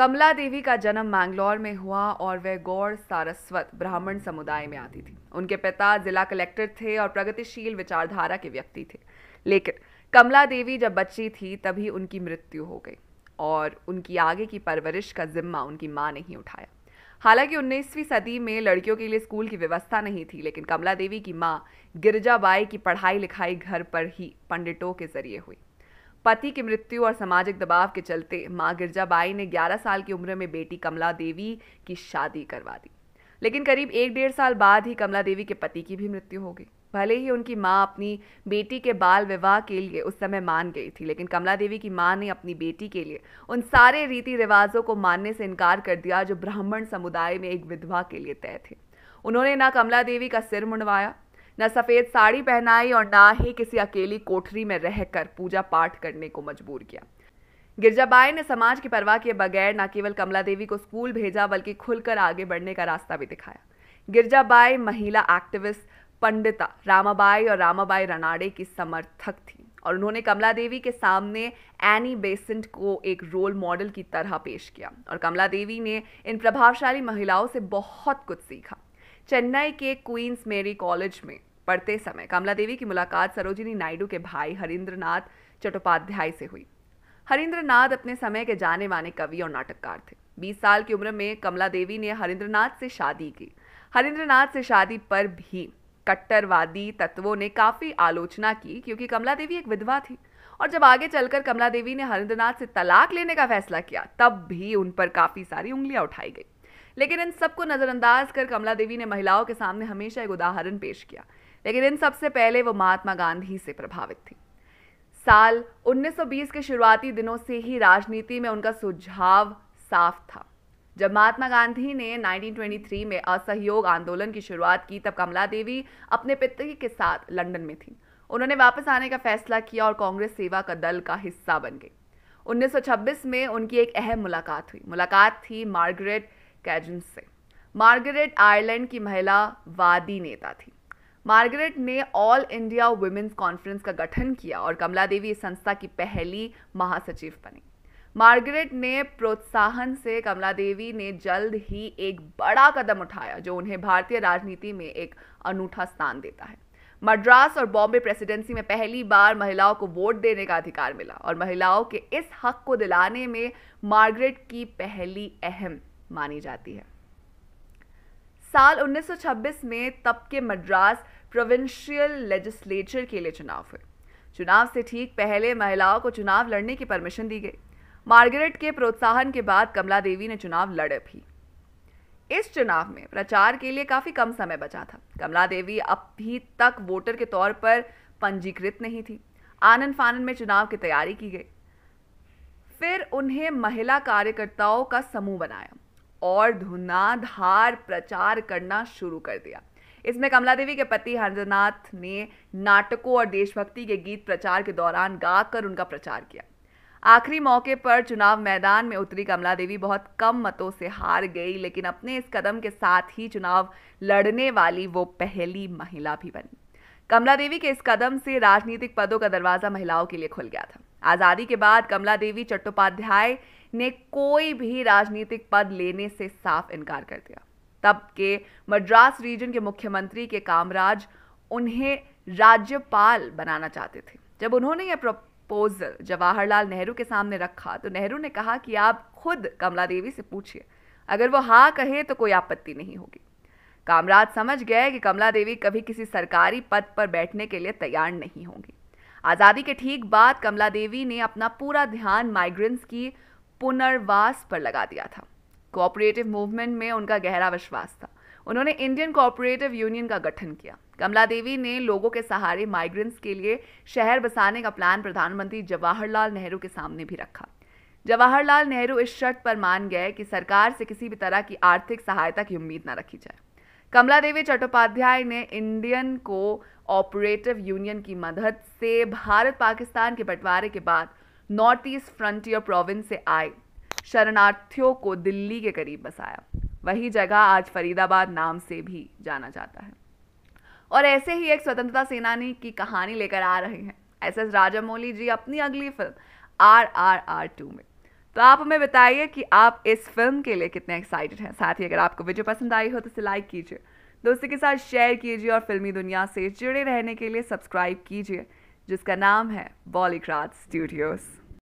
कमला देवी का जन्म मैंगलोर में हुआ और वह गौर सारस्वत ब्राह्मण समुदाय में आती थी उनके पिता जिला कलेक्टर थे और प्रगतिशील विचारधारा के व्यक्ति थे लेकिन कमला देवी जब बच्ची थी तभी उनकी मृत्यु हो गई और उनकी आगे की परवरिश का जिम्मा उनकी माँ ने ही उठाया हालांकि 19वीं सदी में लड़कियों के लिए स्कूल की व्यवस्था नहीं थी लेकिन कमला देवी की माँ गिरजाबाई की पढ़ाई लिखाई घर पर ही पंडितों के जरिए हुई पति की मृत्यु और सामाजिक दबाव के चलते माँ गिरजाबाई ने 11 साल की उम्र में बेटी कमला देवी की शादी करवा दी लेकिन करीब एक डेढ़ साल बाद ही कमला देवी के पति की भी मृत्यु हो गई भले ही उनकी माँ अपनी बेटी के बाल विवाह के लिए उस समय मान गई थी लेकिन कमला देवी की माँ ने अपनी बेटी के लिए उन सारे रीति रिवाजों को मानने से इनकार कर दिया जो ब्राह्मण समुदाय में एक विधवा के लिए तय थे उन्होंने ना कमला देवी का सिर मुंडवाया न सफ़ेद साड़ी पहनाई और ना ही किसी अकेली कोठरी में रहकर पूजा पाठ करने को मजबूर किया गिरजाबाई ने समाज की परवाह किए बगैर न केवल कमला देवी को स्कूल भेजा बल्कि खुलकर आगे बढ़ने का रास्ता भी दिखाया गिरजाबाई महिला एक्टिविस्ट पंडिता रामाबाई और रामाबाई रनाडे की समर्थक थी और उन्होंने कमला देवी के सामने एनी बेसेंट को एक रोल मॉडल की तरह पेश किया और कमला देवी ने इन प्रभावशाली महिलाओं से बहुत कुछ सीखा चेन्नई के क्वींस मेरी कॉलेज में पढ़ते समय कमला देवी की मुलाकात सरोजिनी नायडू के भाई हरिंद्रनाथ चट्टोपाध्याय से हुई हरिंद्रनाथ अपने समय के जाने माने कवि और नाटककार थे 20 साल की उम्र में कमला देवी ने हरिंद्रनाथ से शादी की हरिंद्रनाथ से शादी पर भी कट्टरवादी तत्वों ने काफ़ी आलोचना की क्योंकि कमला देवी एक विधवा थी और जब आगे चलकर कमला देवी ने हरिंद्रनाथ से तलाक लेने का फैसला किया तब भी उन पर काफ़ी सारी उंगलियां उठाई गई लेकिन इन सबको नज़रअंदाज कर कमला देवी ने महिलाओं के सामने हमेशा एक उदाहरण पेश किया लेकिन इन सबसे पहले वो महात्मा गांधी से प्रभावित थी साल 1920 के शुरुआती दिनों से ही राजनीति में उनका सुझाव साफ था जब महात्मा गांधी ने 1923 में असहयोग आंदोलन की शुरुआत की तब कमला देवी अपने पिता के साथ लंदन में थी उन्होंने वापस आने का फैसला किया और कांग्रेस सेवा का दल का हिस्सा बन गई 1926 में उनकी एक अहम मुलाकात हुई मुलाकात थी मार्गरेट कैजन से मार्गरेट आयरलैंड की महिला वादी नेता थी मार्गरेट ने ऑल इंडिया वुमेन्स कॉन्फ्रेंस का गठन किया और कमला देवी इस संस्था की पहली महासचिव बनी मार्गरेट ने प्रोत्साहन से कमला देवी ने जल्द ही एक बड़ा कदम उठाया जो उन्हें भारतीय राजनीति में एक अनूठा स्थान देता है मद्रास और बॉम्बे प्रेसिडेंसी में पहली बार महिलाओं को वोट देने का अधिकार मिला और महिलाओं के इस हक को दिलाने में मार्गरेट की पहली अहम मानी जाती है साल 1926 में तब के मद्रास प्रोविंशियल लेजिस्लेचर के लिए चुनाव हुए चुनाव से ठीक पहले महिलाओं को चुनाव लड़ने की परमिशन दी गई मार्गरेट के प्रोत्साहन के बाद कमला देवी ने चुनाव लड़े भी इस चुनाव में प्रचार के लिए काफ़ी कम समय बचा था कमला देवी अभी तक वोटर के तौर पर पंजीकृत नहीं थी आनंद फानन में चुनाव की तैयारी की गई फिर उन्हें महिला कार्यकर्ताओं का समूह बनाया और धुनाधार प्रचार करना शुरू कर दिया इसमें कमला देवी के पति हरनाथ ने नाटकों और देशभक्ति के गीत प्रचार के दौरान गाकर उनका प्रचार किया आखिरी मौके पर चुनाव मैदान में उतरी कमला देवी बहुत कम मतों से हार गई लेकिन अपने इस कदम के साथ ही चुनाव लड़ने वाली वो पहली महिला भी बनी कमला देवी के इस कदम से राजनीतिक पदों का दरवाज़ा महिलाओं के लिए खुल गया था आज़ादी के बाद कमला देवी चट्टोपाध्याय ने कोई भी राजनीतिक पद लेने से साफ इनकार कर दिया तब के मद्रास रीजन के मुख्यमंत्री के कामराज उन्हें राज्यपाल बनाना चाहते थे जब उन्होंने यह प्रपोजल जवाहरलाल नेहरू के सामने रखा तो नेहरू ने कहा कि आप खुद कमला देवी से पूछिए अगर वो हाँ कहे तो कोई आपत्ति नहीं होगी कामराज समझ गए कि कमला देवी कभी किसी सरकारी पद पर बैठने के लिए तैयार नहीं होंगी आज़ादी के ठीक बाद कमला देवी ने अपना पूरा ध्यान माइग्रेंट्स की पुनर्वास पर लगा दिया था कोऑपरेटिव मूवमेंट में उनका गहरा विश्वास था उन्होंने इंडियन कोऑपरेटिव यूनियन का गठन किया कमला देवी ने लोगों के सहारे माइग्रेंट्स के लिए शहर बसाने का प्लान प्रधानमंत्री जवाहरलाल नेहरू के सामने भी रखा जवाहरलाल नेहरू इस शर्त पर मान गए कि सरकार से किसी भी तरह की आर्थिक सहायता की उम्मीद न रखी जाए कमला देवी चट्टोपाध्याय ने इंडियन को ऑपरेटिव यूनियन की मदद से भारत पाकिस्तान के बंटवारे के बाद नॉर्थ ईस्ट फ्रंटियर प्रोविंस से आए शरणार्थियों को दिल्ली के करीब बसाया वही जगह आज फरीदाबाद नाम से भी जाना जाता है और ऐसे ही एक स्वतंत्रता सेनानी की कहानी लेकर आ रहे हैं एस एस राजामौली जी अपनी अगली फिल्म आर आर आर टू में तो आप हमें बताइए कि आप इस फिल्म के लिए कितने एक्साइटेड हैं साथ ही अगर आपको वीडियो पसंद आई हो तो इसे लाइक कीजिए दोस्तों के साथ शेयर कीजिए और फिल्मी दुनिया से जुड़े रहने के लिए सब्सक्राइब कीजिए जिसका नाम है बॉलीक्राट स्टूडियोज़